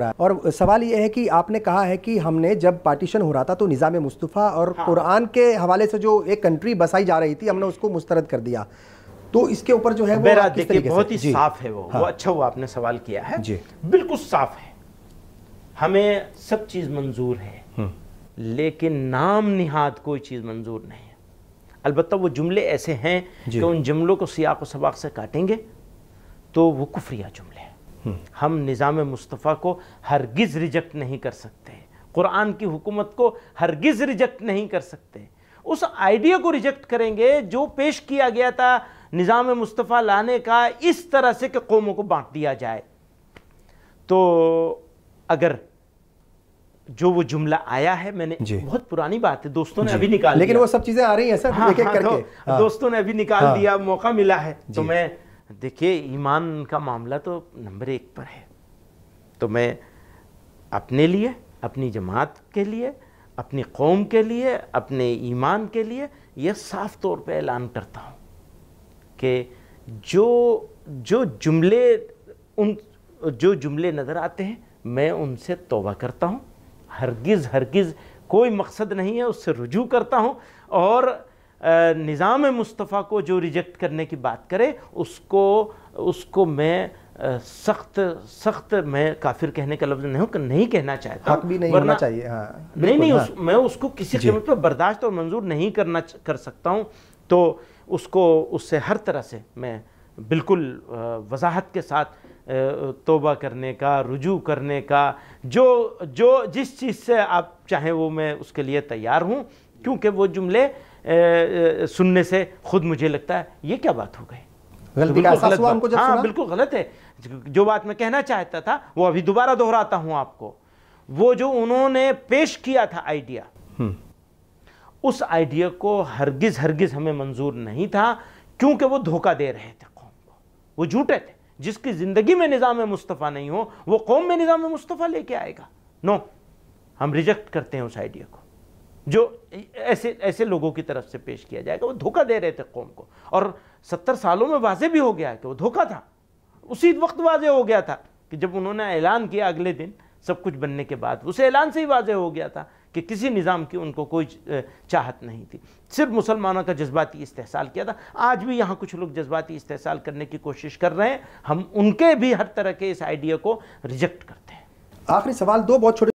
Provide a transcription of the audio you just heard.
रहा है और सवाल ये है कि आपने कहा है कि हमने जब पार्टीशन हो रहा था तो निज़ाम मुस्तफ़ा और हाँ। कुरान के हवाले से जो एक कंट्री बसाई जा रही थी हमने उसको मुस्तरद कर दिया तो इसके ऊपर जो है वो देखिए बहुत ही साफ है वो हाँ। वो अच्छा हुआ आपने सवाल किया है जी बिल्कुल साफ है हमें सब चीज़ मंजूर है हम्म। लेकिन नाम निहाद कोई चीज़ मंजूर नहीं है अलबत् वो जुमले ऐसे हैं कि उन जुमलों को सियाक सबाक से काटेंगे तो वो कुफरिया जुमले हैं हम निज़ाम मुस्तफ़ा को हरगिज़ रिजेक्ट नहीं कर सकते कुरान की हुकूमत को हरगिज़ रिजेक्ट नहीं कर सकते उस आइडिया को रिजेक्ट करेंगे जो पेश किया गया था निज़ाम मुस्तफ़ा लाने का इस तरह से कि कौमों को बांट दिया जाए तो अगर जो वो जुमला आया है मैंने बहुत पुरानी बात है दोस्तों ने अभी निकाल लेकिन वो सब चीज़ें आ रही हैं सर हाँ, एक एक हाँ, तो करके। तो, हाँ, दोस्तों ने अभी निकाल हाँ, दिया मौका मिला है तो मैं देखिए ईमान का मामला तो नंबर एक पर है तो मैं अपने लिए अपनी जमात के लिए अपनी कौम के लिए अपने ईमान के लिए यह साफ तौर पे ऐलान करता हूँ कि जो जो जुमले उन जो जुमले नज़र आते हैं मैं उनसे तोबा करता हूँ हरगिज़ हरगिज़ कोई मकसद नहीं है उससे रुजू करता हूँ और निज़ाम मुस्तफ़ा को जो रिजेक्ट करने की बात करे उसको उसको मैं सख्त सख्त मैं काफिर कहने का लफ्ज नहीं हूँ नहीं कहना चाहता हाँ भी नहीं होना चाहिए हाँ, नहीं नहीं हाँ। उस, मैं उसको किसी कीमत पर बर्दाश्त और मंजूर नहीं करना कर सकता हूँ तो उसको उससे हर तरह से मैं बिल्कुल वजाहत के साथ तोबा करने का रुजू करने का जो जो जिस चीज़ से आप चाहें वो मैं उसके लिए तैयार हूँ क्योंकि वो जुमले सुनने से खुद मुझे लगता है ये क्या बात हो गई गलती का एहसास हुआ हमको जब हाँ बिल्कुल गलत है जो बात मैं कहना चाहता था वो अभी दोबारा दोहराता हूं आपको वो जो उन्होंने पेश किया था आइडिया हम्म। उस आइडिया को हरगिज हरगिज हमें मंजूर नहीं था क्योंकि वो धोखा दे रहे थे कौम को वो झूठे थे जिसकी ज़िंदगी में निज़ाम मुस्तफ़ा नहीं हो वो कौम में निज़ाम मुस्तफ़ा लेके आएगा नो हम रिजेक्ट करते हैं उस आइडिया को जो ऐसे ऐसे लोगों की तरफ से पेश किया जाएगा वो धोखा दे रहे थे कौम को और सत्तर सालों में वाजे भी हो गया है कि वो धोखा था उसी वक्त वाजे हो गया था कि जब उन्होंने ऐलान किया अगले दिन सब कुछ बनने के बाद उस ऐलान से ही वाजे हो गया था कि किसी निज़ाम की उनको कोई चाहत नहीं थी सिर्फ मुसलमानों का जज्बाती इस्तेसाल किया था आज भी यहाँ कुछ लोग जज्बाती इस्तेसाल करने की कोशिश कर रहे हैं हम उनके भी हर तरह के इस आइडिया को रिजेक्ट करते हैं आखिरी सवाल दो बहुत छोटे